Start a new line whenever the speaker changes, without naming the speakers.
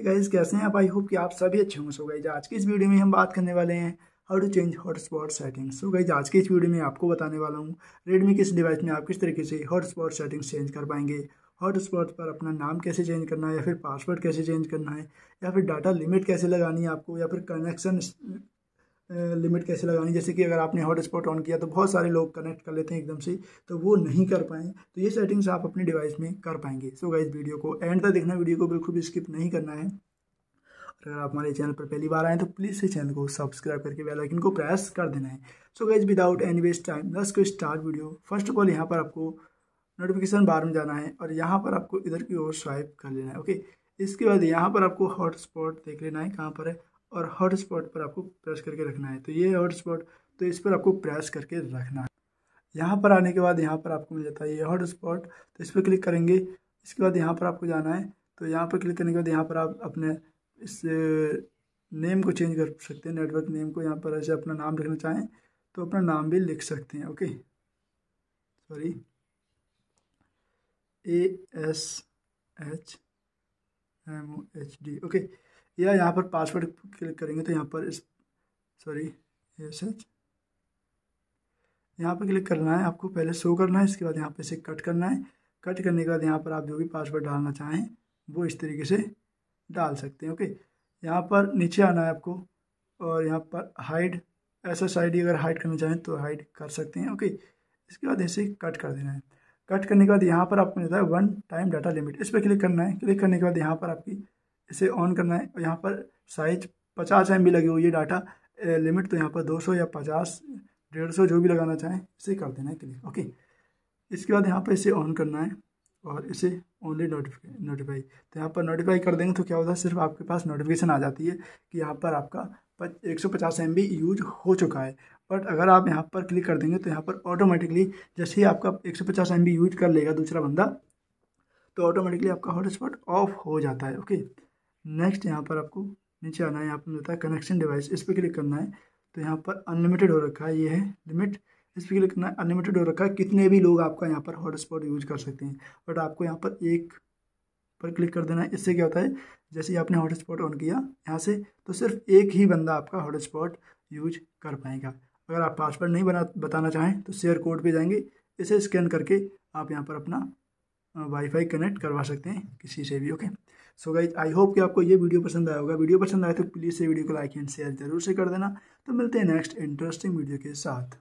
guys कैसे हैं आप आई होप कि आप सभी अच्छे होंगे सो गाइज आज के इस वीडियो में हम बात करने वाले हैं how to change hotspot settings so guys आज के इस वीडियो में आपको बताने वाला हूँ रेडमी किस डिवाइस में आप किस तरीके से हॉटस्पॉट सेटिंग्स चेंज कर पाएंगे हॉटस्पॉट पर अपना नाम कैसे चेंज करना है या फिर पासवर्ड कैसे चेंज करना है या फिर डाटा लिमिट कैसे लगानी है आपको या फिर कनेक्शन लिमिट कैसे लगानी जैसे कि अगर आपने हॉटस्पॉट ऑन किया तो बहुत सारे लोग कनेक्ट कर लेते हैं एकदम से तो वो नहीं कर पाएँ तो ये सेटिंग्स आप अपने डिवाइस में कर पाएंगे सो गाइज वीडियो को एंड तक देखना वीडियो को बिल्कुल भी स्किप नहीं करना है अगर आप हमारे चैनल पर पहली बार आए तो प्लीज़ इस चैनल को सब्सक्राइब करके बेल आइकन को प्रेस कर देना है so guys without any waste time दस को start video first of all यहाँ पर आपको नोटिफिकेशन बार में जाना है और यहाँ पर आपको इधर की ओर स्वाइप कर लेना है ओके इसके बाद यहाँ पर आपको हॉटस्पॉट देख लेना है कहाँ पर है और हॉट स्पॉट पर आपको प्रेस करके रखना है तो ये हॉट स्पॉट तो इस पर आपको प्रेस करके रखना है यहाँ पर आने के बाद यहाँ पर आपको मिल जाता है ये हॉट स्पॉट तो इस पर क्लिक करेंगे इसके बाद यहाँ पर आपको जाना है तो यहाँ पर क्लिक करने के बाद यहाँ पर आप अपने इस नेम को चेंज कर सकते हैं नेटवर्क नेम को यहाँ पर ऐसे अपना नाम लिखना चाहें तो अपना नाम भी लिख सकते हैं okay sorry A S H M O H D okay या यहाँ पर पासवर्ड क्लिक करेंगे तो यहाँ पर इस सॉरी एस एच यहाँ पर क्लिक करना है आपको पहले शो करना है इसके बाद यहाँ पर इसे कट करना है कट करने के बाद यहाँ पर आप जो भी पासवर्ड डालना चाहें वो इस तरीके से डाल सकते हैं ओके यहाँ पर नीचे आना है आपको और यहाँ पर हाइड एस एस ही अगर हाइड करना चाहें तो हाइड कर सकते हैं ओके इसके बाद ऐसे कट कर देना है कट करने के बाद यहाँ पर आपको मिलता है वन टाइम डाटा लिमिट इस पर क्लिक करना है क्लिक करने के बाद यहाँ पर आपकी इसे ऑन करना है और यहाँ पर साइज पचास एम बी लगी हुई है डाटा लिमिट तो यहाँ पर दो सौ या पचास डेढ़ सौ जो भी लगाना चाहें इसे कर देना है क्लिक ओके इसके बाद यहाँ पर इसे ऑन करना है और इसे ओनली नोटिफाई नोटिफाई तो यहाँ पर नोटिफाई कर देंगे तो क्या होता है सिर्फ आपके पास नोटिफिकेशन आ जाती है कि यहाँ पर आपका एक सौ पचास एम बी यूज हो चुका है बट अगर आप यहाँ पर क्लिक कर देंगे तो यहाँ पर ऑटोमेटिकली जैसे ही आपका एक सौ पचास एम बी यूज कर लेगा दूसरा बंदा तो ऑटोमेटिकली आपका हॉटस्पॉट ऑफ हो जाता है ओके नेक्स्ट यहाँ पर आपको नीचे आना है यहाँ पर मिलता है कनेक्शन डिवाइस इस पर क्लिक करना है तो यहाँ पर अनलिमिटेड हो रखा है ये है लिमिट इस पर क्लिक करना है अनलिमिटेड हो रखा है कितने भी लोग आपका यहाँ पर हॉटस्पॉट यूज कर सकते हैं बट आपको यहाँ पर एक पर क्लिक कर देना है इससे क्या होता है जैसे आपने हॉटस्पॉट ऑन किया यहाँ से तो सिर्फ एक ही बंदा आपका हॉटस्पॉट यूज कर पाएगा अगर आप पासवर्ड नहीं बना बताना चाहें तो शेयर कोड पे जाएंगे इसे स्कैन करके आप यहाँ पर अपना वाईफाई कनेक्ट करवा सकते हैं किसी से भी okay so guys I hope कि आपको ये वीडियो पसंद आया होगा वीडियो पसंद आए तो प्लीज़ से वीडियो को लाइक एंड शेयर जरूर से कर देना तो मिलते हैं नेक्स्ट इंटरेस्टिंग वीडियो के साथ